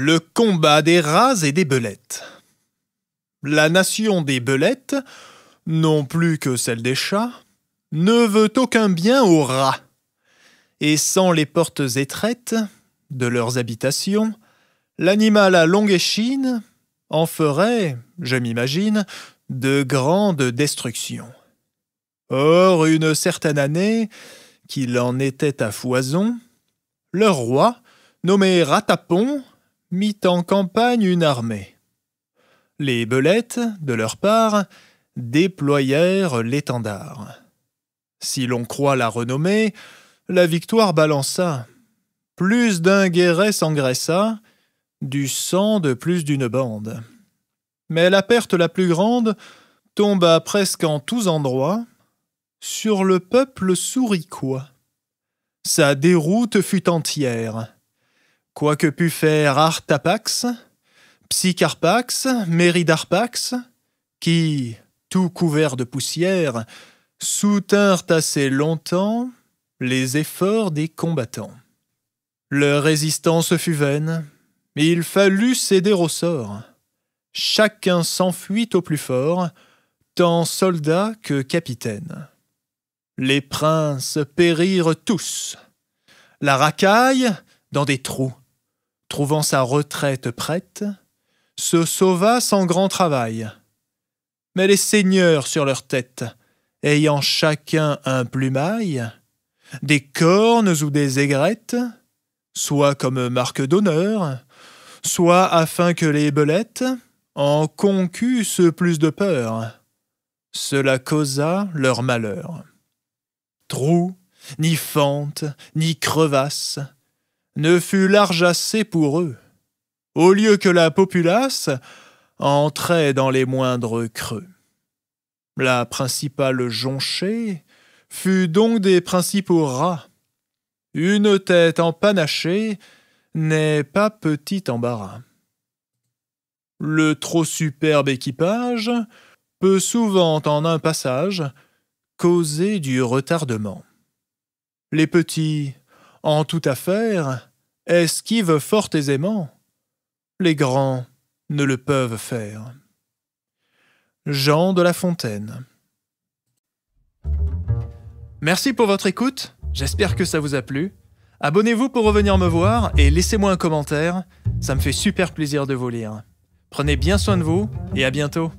Le combat des rats et des belettes. La nation des belettes, non plus que celle des chats, ne veut aucun bien aux rats. Et sans les portes étraites de leurs habitations, l'animal à longue échine en ferait, je m'imagine, de grandes destructions. Or, une certaine année, qu'il en était à foison, leur roi, nommé Ratapon, mit en campagne une armée. Les belettes, de leur part, déployèrent l'étendard. Si l'on croit la renommée, la victoire balança. Plus d'un guéret s'engraissa, du sang de plus d'une bande. Mais la perte la plus grande tomba presque en tous endroits sur le peuple souriquois. Sa déroute fut entière. Quoi que pût faire Artapax, Psycarpax, Méridarpax, qui, tout couverts de poussière, soutinrent assez longtemps les efforts des combattants. Leur résistance fut vaine, mais il fallut céder au sort. Chacun s'enfuit au plus fort, tant soldat que capitaine. Les princes périrent tous. La racaille dans des trous, trouvant sa retraite prête, se sauva sans grand travail. Mais les seigneurs sur leur tête, ayant chacun un plumail, des cornes ou des aigrettes, soit comme marque d'honneur, soit afin que les belettes en concussent plus de peur. Cela causa leur malheur. Trou, ni fente, ni crevasse, ne fut large assez pour eux, au lieu que la populace entrait dans les moindres creux. La principale jonchée fut donc des principaux rats. Une tête empanachée n'est pas petit embarras. Le trop superbe équipage peut souvent, en un passage, causer du retardement. Les petits en toute affaire, esquive fort aisément. Les grands ne le peuvent faire. Jean de La Fontaine. Merci pour votre écoute, j'espère que ça vous a plu. Abonnez-vous pour revenir me voir et laissez-moi un commentaire, ça me fait super plaisir de vous lire. Prenez bien soin de vous et à bientôt.